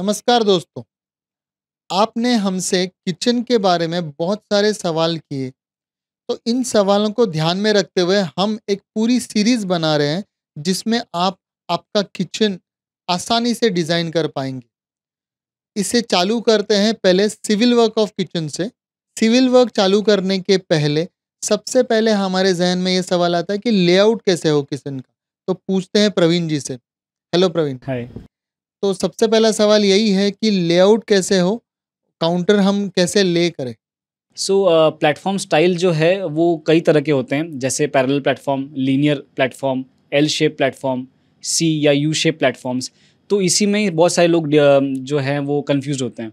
नमस्कार दोस्तों आपने हमसे किचन के बारे में बहुत सारे सवाल किए तो इन सवालों को ध्यान में रखते हुए हम एक पूरी सीरीज बना रहे हैं जिसमें आप आपका किचन आसानी से डिज़ाइन कर पाएंगे इसे चालू करते हैं पहले सिविल वर्क ऑफ किचन से सिविल वर्क चालू करने के पहले सबसे पहले हमारे जहन में ये सवाल आता है कि लेआउट कैसे हो किचन का तो पूछते हैं प्रवीण जी से हेलो प्रवीण हाय तो सबसे पहला सवाल यही है कि लेआउट कैसे हो काउंटर हम कैसे ले करें सो प्लेटफॉर्म स्टाइल जो है वो कई तरह के होते हैं जैसे parallel platform linear platform L shape platform C या यू शेप प्लेटफॉर्म्स तो इसी में बहुत सारे लोग जो हैं वो कन्फ्यूज होते हैं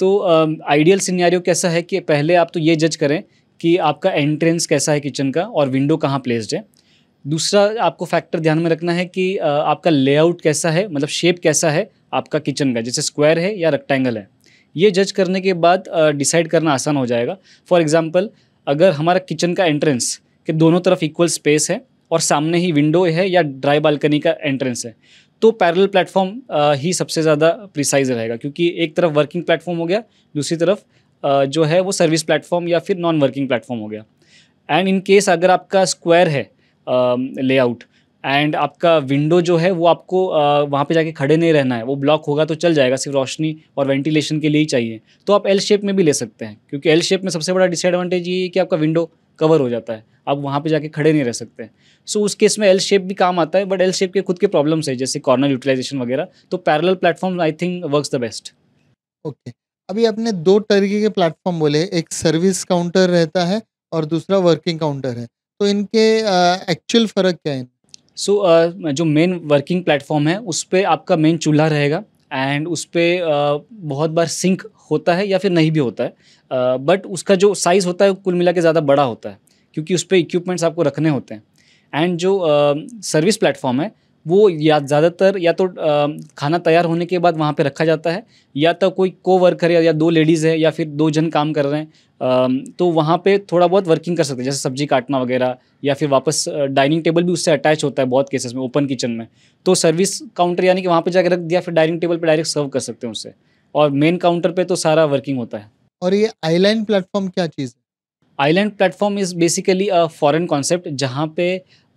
तो आइडियल सीनियरियो सिनेरियो कैसा है कि पहले आप तो ये जज करें कि आपका एंट्रेंस कैसा है किचन का और विंडो कहाँ प्लेस्ड है दूसरा आपको फैक्टर ध्यान में रखना है कि आपका लेआउट कैसा है मतलब शेप कैसा है आपका किचन का जैसे स्क्वायर है या रेक्टेंगल है ये जज करने के बाद डिसाइड करना आसान हो जाएगा फॉर एग्ज़ाम्पल अगर हमारा किचन का एंट्रेंस के दोनों तरफ इक्वल स्पेस है और सामने ही विंडो है या ड्राई बालकनी का एंट्रेंस है तो पैरल प्लेटफॉर्म ही सबसे ज़्यादा प्रिसाइज रहेगा क्योंकि एक तरफ वर्किंग प्लेटफॉर्म हो गया दूसरी तरफ जो है वो सर्विस प्लेटफॉर्म या फिर नॉन वर्किंग प्लेटफॉर्म हो गया एंड इन केस अगर आपका स्क्वायर है लेआउट एंड आपका विंडो जो है वो आपको आ, वहाँ पे जाके खड़े नहीं रहना है वो ब्लॉक होगा तो चल जाएगा सिर्फ रोशनी और वेंटिलेशन के लिए ही चाहिए तो आप एल शेप में भी ले सकते हैं क्योंकि एल शेप में सबसे बड़ा डिसएडवांटेज ये है कि आपका विंडो कवर हो जाता है आप वहाँ पे जाके खड़े नहीं रह सकते सो so, उस केस में एल शेप भी काम आता है बट एल शेप के खुद के प्रॉब्लम्स है जैसे कॉर्नर यूटिलाइजेशन वगैरह तो parallel platform I think work the best okay अभी आपने दो तरीके के प्लेटफॉर्म बोले एक सर्विस काउंटर रहता है और दूसरा वर्किंग काउंटर है तो इनके एक्चुअल फ़र्क क्या है सो so, uh, जो मेन वर्किंग प्लेटफॉर्म है उस पर आपका मेन चूल्हा रहेगा एंड उस पर uh, बहुत बार सिंक होता है या फिर नहीं भी होता है बट uh, उसका जो साइज़ होता है कुल मिला के ज़्यादा बड़ा होता है क्योंकि उस पर इक्विपमेंट्स आपको रखने होते हैं एंड जो सर्विस प्लेटफॉर्म है वो या ज़्यादातर या तो खाना तैयार होने के बाद वहाँ पे रखा जाता है या तो कोई को वर्कर है या दो लेडीज़ है या फिर दो जन काम कर रहे हैं तो वहाँ पे थोड़ा बहुत वर्किंग कर सकते हैं जैसे सब्जी काटना वगैरह या फिर वापस डाइनिंग टेबल भी उससे अटैच होता है बहुत केसेस में ओपन किचन में तो सर्विस काउंटर यानी कि वहाँ पर जाकर रख दिया फिर डाइनिंग टेबल पर डायरेक्ट सर्व कर सकते हैं उससे और मेन काउंटर पर तो सारा वर्किंग होता है और ये आईलैंड प्लेटफॉर्म क्या चीज़ है island platform is basically a foreign concept जहाँ पे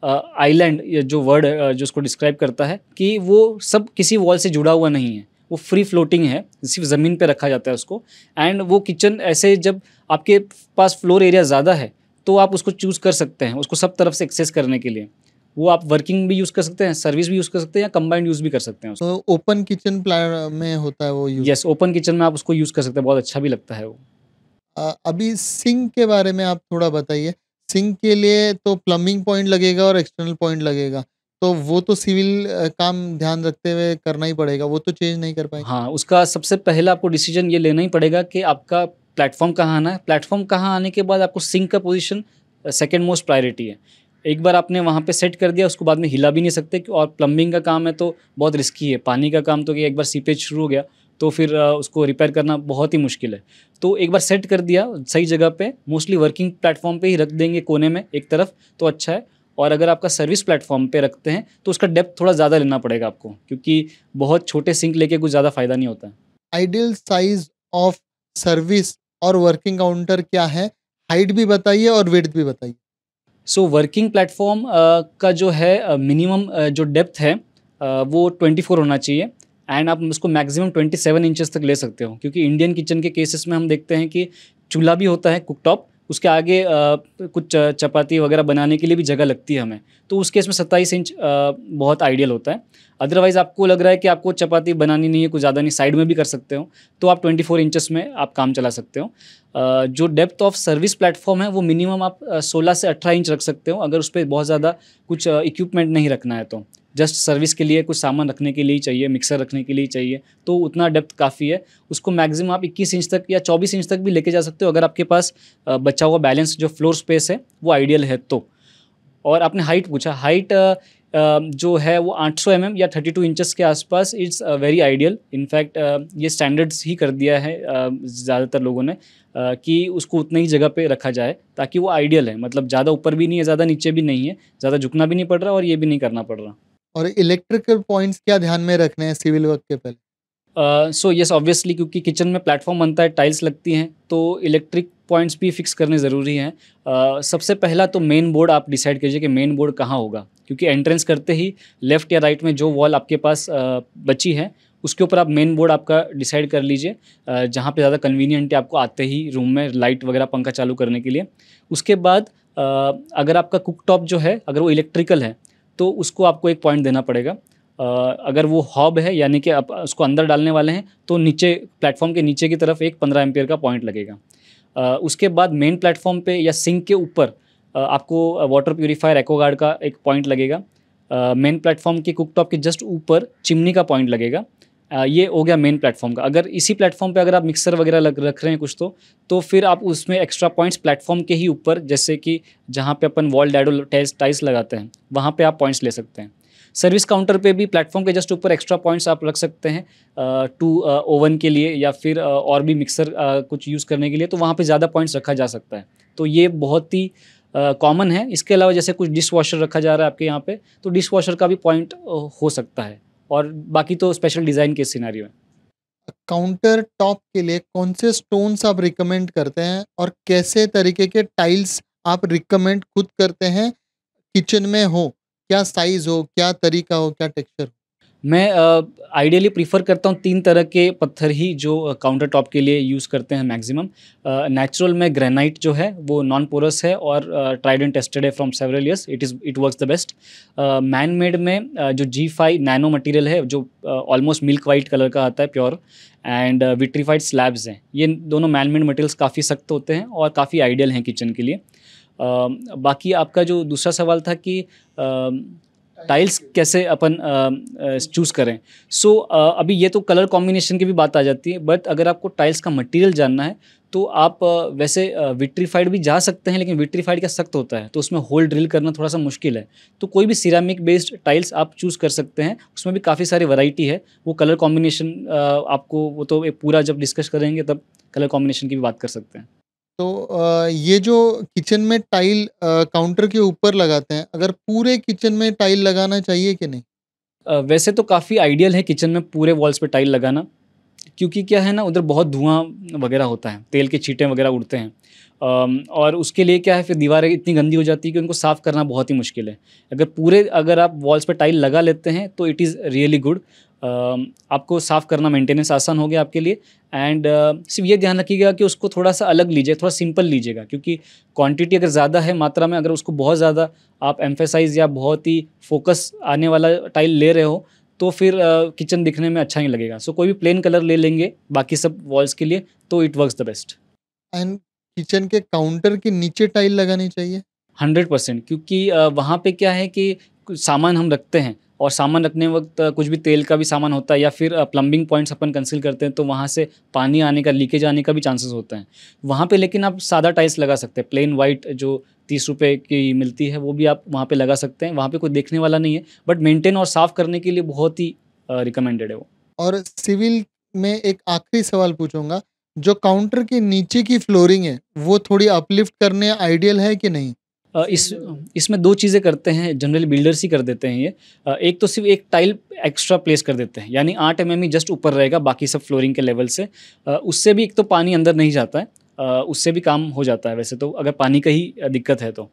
आइलैंड जो वर्ड जो उसको डिस्क्राइब करता है कि वो सब किसी वॉल से जुड़ा हुआ नहीं है वो फ्री फ्लोटिंग है सिर्फ ज़मीन पे रखा जाता है उसको एंड वो किचन ऐसे जब आपके पास फ्लोर एरिया ज़्यादा है तो आप उसको चूज़ कर सकते हैं उसको सब तरफ से एक्सेस करने के लिए वो आप वर्किंग भी यूज़ कर सकते हैं सर्विस भी यूज़ कर सकते हैं या कंबाइंड यूज़ भी कर सकते हैं ओपन किचन प्लान में होता है वो यस ओपन किचन में आप उसको यूज़ कर सकते हैं बहुत अच्छा भी लगता है वो अभी सिंक के बारे में आप थोड़ा बताइए सिंक के लिए तो प्लम्बिंग पॉइंट लगेगा और एक्सटर्नल पॉइंट लगेगा तो वो तो सिविल काम ध्यान रखते हुए करना ही पड़ेगा वो तो चेंज नहीं कर पाएंगे हाँ उसका सबसे पहला आपको डिसीजन ये लेना ही पड़ेगा कि आपका प्लेटफॉर्म कहाँ आना है प्लेटफॉर्म कहाँ आने के बाद आपको सिंक का पोजिशन सेकेंड मोस्ट प्रायोरिटी है एक बार आपने वहाँ पे सेट कर दिया उसको बाद में हिला भी नहीं सकते और प्लम्बिंग का काम है तो बहुत रिस्की है पानी का काम तो कि एक बार सीपेज शुरू हो गया तो फिर उसको रिपेयर करना बहुत ही मुश्किल है तो एक बार सेट कर दिया सही जगह पे मोस्टली वर्किंग प्लेटफॉर्म पे ही रख देंगे कोने में एक तरफ तो अच्छा है और अगर आपका सर्विस प्लेटफॉर्म पे रखते हैं तो उसका डेप्थ थोड़ा ज़्यादा लेना पड़ेगा आपको क्योंकि बहुत छोटे सिंक लेके कुछ ज़्यादा फायदा नहीं होता आइडियल साइज ऑफ सर्विस और वर्किंग काउंटर क्या है हाइट भी बताइए और वेट भी बताइए सो वर्किंग प्लेटफॉर्म का जो है मिनिमम uh, जो डेप्थ है uh, वो ट्वेंटी होना चाहिए एंड आप उसको मैक्सिमम 27 सेवन इंचज़ तक ले सकते हो क्योंकि इंडियन किचन के केसेस में हम देखते हैं कि चूल्हा भी होता है कुकटॉप उसके आगे आ, कुछ चपाती वगैरह बनाने के लिए भी जगह लगती है हमें तो उस केस में सत्ताईस इंच आ, बहुत आइडियल होता है अदरवाइज़ आपको लग रहा है कि आपको चपाती बनानी नहीं है कुछ ज़्यादा नहीं साइड में भी कर सकते हो तो आप ट्वेंटी फोर में आप काम चला सकते हो जो डेप्थ ऑफ सर्विस प्लेटफॉर्म है वो मिनिमम आप 16 से 18 इंच रख सकते हो अगर उस पर बहुत ज़्यादा कुछ इक्विपमेंट नहीं रखना है तो जस्ट सर्विस के लिए कुछ सामान रखने के लिए चाहिए मिक्सर रखने के लिए चाहिए तो उतना डेप्थ काफ़ी है उसको मैक्सिमम आप 21 इंच तक या 24 इंच तक भी लेके जा सकते हो अगर आपके पास बचा हुआ बैलेंस जो फ्लोर स्पेस है वो आइडियल है तो और आपने हाइट पूछा हाइट Um, जो है वो 800 सौ mm या 32 टू इंचज़ के आसपास इट्स वेरी आइडियल इनफैक्ट ये स्टैंडर्ड्स ही कर दिया है uh, ज़्यादातर लोगों ने uh, कि उसको उतनी ही जगह पे रखा जाए ताकि वो आइडियल है मतलब ज़्यादा ऊपर भी नहीं है ज़्यादा नीचे भी नहीं है ज़्यादा झुकना भी नहीं पड़ रहा और ये भी नहीं करना पड़ रहा और इलेक्ट्रिकल पॉइंट्स क्या ध्यान में रखने हैं सिविल वर्क के पहले सो यस ऑब्वियसली क्योंकि किचन में प्लेटफॉर्म बनता है टाइल्स लगती हैं तो इलेक्ट्रिक पॉइंट्स भी फिक्स करने ज़रूरी हैं uh, सबसे पहला तो मेन बोर्ड आप डिसाइड कीजिए कि मेन बोर्ड कहाँ होगा क्योंकि एंट्रेंस करते ही लेफ़्ट या राइट में जो वॉल आपके पास uh, बची है उसके ऊपर आप मेन बोर्ड आपका डिसाइड कर लीजिए जहाँ पे ज़्यादा कन्वीनियंट है आपको आते ही रूम में लाइट वगैरह पंखा चालू करने के लिए उसके बाद अगर आपका कुक टॉप जो है अगर वो इलेक्ट्रिकल है तो उसको आपको एक पॉइंट देना पड़ेगा अगर वो हॉब है यानी कि आप उसको अंदर डालने वाले हैं तो नीचे प्लेटफॉर्म के नीचे की तरफ एक पंद्रह एम्पियर का पॉइंट लगेगा उसके बाद मेन प्लेटफॉर्म पे या सिंक के ऊपर आपको वाटर प्योरीफायर एक्ोगार्ड का एक पॉइंट लगेगा मेन प्लेटफॉर्म के कुकटॉप के जस्ट ऊपर चिमनी का पॉइंट लगेगा ये हो गया मेन प्लेटफॉर्म का अगर इसी प्लेटफॉर्म पे अगर आप मिक्सर वगैरह लग रख रहे हैं कुछ तो तो फिर आप उसमें एक्स्ट्रा पॉइंट्स प्लेटफॉर्म के ही ऊपर जैसे कि जहाँ पे अपन वॉल डैडो टाइल्स लगाते हैं वहाँ पे आप पॉइंट्स ले सकते हैं सर्विस काउंटर पे भी प्लेटफॉर्म के जस्ट ऊपर एक्स्ट्रा पॉइंट्स आप रख सकते हैं टू ओवन के लिए या फिर और भी मिक्सर कुछ यूज़ करने के लिए तो वहाँ पर ज़्यादा पॉइंट्स रखा जा सकता है तो ये बहुत ही कॉमन है इसके अलावा जैसे कुछ डिश वॉशर रखा जा रहा है आपके यहाँ पे तो डिश वॉशर का भी पॉइंट हो सकता है और बाकी तो स्पेशल डिज़ाइन के सिनारी में काउंटर टॉप के लिए कौन से स्टोन्स आप रिकमेंड करते हैं और कैसे तरीके के टाइल्स आप रिकमेंड खुद करते हैं किचन में हो क्या साइज हो क्या तरीका हो क्या टेक्सचर हो मैं आइडियली uh, प्रीफर करता हूँ तीन तरह के पत्थर ही जो काउंटर टॉप के लिए यूज़ करते हैं मैक्सिमम नेचुरल में ग्रेनाइट जो है वो नॉन पोरस है और ट्राइड एंड टेस्टेड है from several years it is it works the best man made में uh, जो जी फाइव नैनो मटेरियल है जो ऑलमोस्ट मिल्क वाइट कलर का आता है प्योर एंड विट्रीफाइड स्लैब्स हैं ये दोनों मैन मेड मटेरियल्स काफ़ी सख्त होते हैं और काफ़ी आइडियल हैं किचन के लिए uh, बाकी आपका जो दूसरा सवाल था कि टाइल्स कैसे अपन चूज़ करें सो so, अभी ये तो कलर कॉम्बिनेशन की भी बात आ जाती है बट अगर आपको टाइल्स का मटेरियल जानना है तो आप वैसे विट्रीफाइड भी जा सकते हैं लेकिन विट्रीफाइड का सख्त होता है तो उसमें होल ड्रिल करना थोड़ा सा मुश्किल है तो कोई भी सिरामिक बेस्ड टाइल्स आप चूज़ कर सकते हैं उसमें भी काफ़ी सारी वैरायटी है वो कलर कॉम्बिनेशन आपको वो तो एक पूरा जब डिस्कस करेंगे तब कलर कॉम्बिनेशन की भी बात कर सकते हैं तो ये जो किचन में टाइल काउंटर के ऊपर लगाते हैं, अगर पूरे किचन में टाइल लगाना चाहिए कि नहीं? वैसे तो काफ़ी आइडियल है किचन में पूरे वॉल्स पे टाइल लगाना, क्योंकि क्या है ना उधर बहुत धुआँ वगैरह होता है, तेल के छींटे वगैरह उड़ते हैं और उसके लिए क्या है फिर दीवारें इतनी गंदी हो जाती है कि उनको साफ़ करना बहुत ही मुश्किल है। अगर पूरे अगर आप वॉल्स पर टाइल लगा लेते हैं तो इट इज़ रियली गुड आपको साफ़ करना मेंटेनेंस आसान हो गया आपके लिए एंड सिर्फ ये ध्यान रखिएगा कि उसको थोड़ा सा अलग लीजिए थोड़ा सिंपल लीजिएगा क्योंकि क्वांटिटी अगर ज़्यादा है मात्रा में अगर उसको बहुत ज़्यादा आप एम्फेसाइज या बहुत ही फोकस आने वाला टाइल ले रहे हो तो फिर किचन दिखने में अच्छा नहीं लगेगा सो so, कोई भी प्लेन कलर ले लेंगे बाकी सब वॉल्स के लिए तो it work the best and kitchen के काउंटर के नीचे टाइल लगानी चाहिए हंड्रेड परसेंट क्योंकि वहाँ पे क्या है कि सामान हम रखते हैं और सामान रखने वक्त कुछ भी तेल का भी सामान होता है या फिर प्लम्बिंग पॉइंट्स अपन कंसिल करते हैं तो वहाँ से पानी आने का लीकेज आने का भी चांसेस होते हैं वहाँ पर लेकिन आप सादा टाइल्स लगा सकते हैं प्लेन वाइट जो तीस रुपये की मिलती है वो भी आप वहाँ पर लगा सकते हैं वहाँ पर कोई देखने वाला नहीं है बट मेनटेन और साफ़ करने के लिए बहुत ही रिकमेंडेड है वो और सिविल में एक आखिरी सवाल पूछूंगा जो काउंटर के नीचे की फ्लोरिंग है वो थोड़ी अपलिफ्ट करने आइडियल है कि नहीं इस इसमें दो चीज़ें करते हैं जनरली बिल्डर्स ही कर देते हैं ये एक तो सिर्फ एक टाइल एक्स्ट्रा प्लेस कर देते हैं यानी आठ एम जस्ट e ऊपर रहेगा बाकी सब फ्लोरिंग के लेवल से उससे भी एक तो पानी अंदर नहीं जाता है उससे भी काम हो जाता है वैसे तो अगर पानी का ही दिक्कत है तो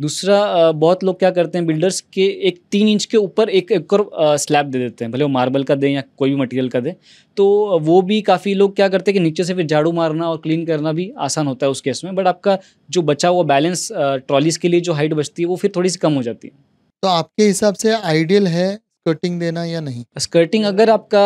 दूसरा बहुत लोग क्या करते हैं बिल्डर्स के एक तीन इंच के ऊपर एक एक और स्लैब दे देते हैं भले वो मार्बल का दें या कोई भी मटेरियल का दें तो वो भी काफ़ी लोग क्या करते हैं कि नीचे से फिर झाड़ू मारना और क्लीन करना भी आसान होता है उस केस में बट आपका जो बचा हुआ बैलेंस ट्रॉलीज़ के लिए जो हाइट बचती है वो फिर थोड़ी सी कम हो जाती है तो आपके हिसाब से आइडियल है स्कर्टिंग देना या नहीं स्कर्टिंग अगर आपका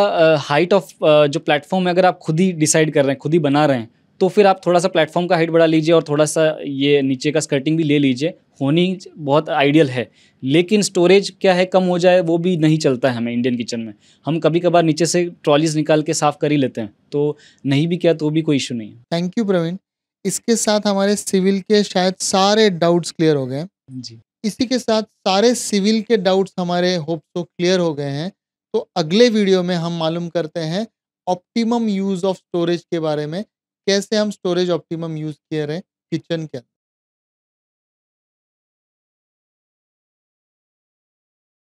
हाइट ऑफ जो प्लेटफॉर्म है अगर आप खुद ही डिसाइड कर रहे हैं खुद ही बना रहे हैं तो फिर आप थोड़ा सा प्लेटफॉर्म का हाइट बढ़ा लीजिए और थोड़ा सा ये नीचे का स्कर्टिंग भी ले लीजिए होनी बहुत आइडियल है लेकिन स्टोरेज क्या है कम हो जाए वो भी नहीं चलता है हमें इंडियन किचन में हम कभी कभार नीचे से ट्रॉलीज निकाल के साफ़ कर ही लेते हैं तो नहीं भी किया तो भी कोई इशू नहीं है थैंक यू प्रवीण इसके साथ हमारे सिविल के शायद सारे डाउट्स क्लियर हो गए जी इसी के साथ सारे सिविल के डाउट्स हमारे होप तो क्लियर हो गए हैं तो अगले वीडियो में हम मालूम करते हैं ऑप्टिमम यूज़ ऑफ स्टोरेज के बारे में कैसे हम स्टोरेज ऑप्टिमम यूज़ किए रहे किचन के अंदर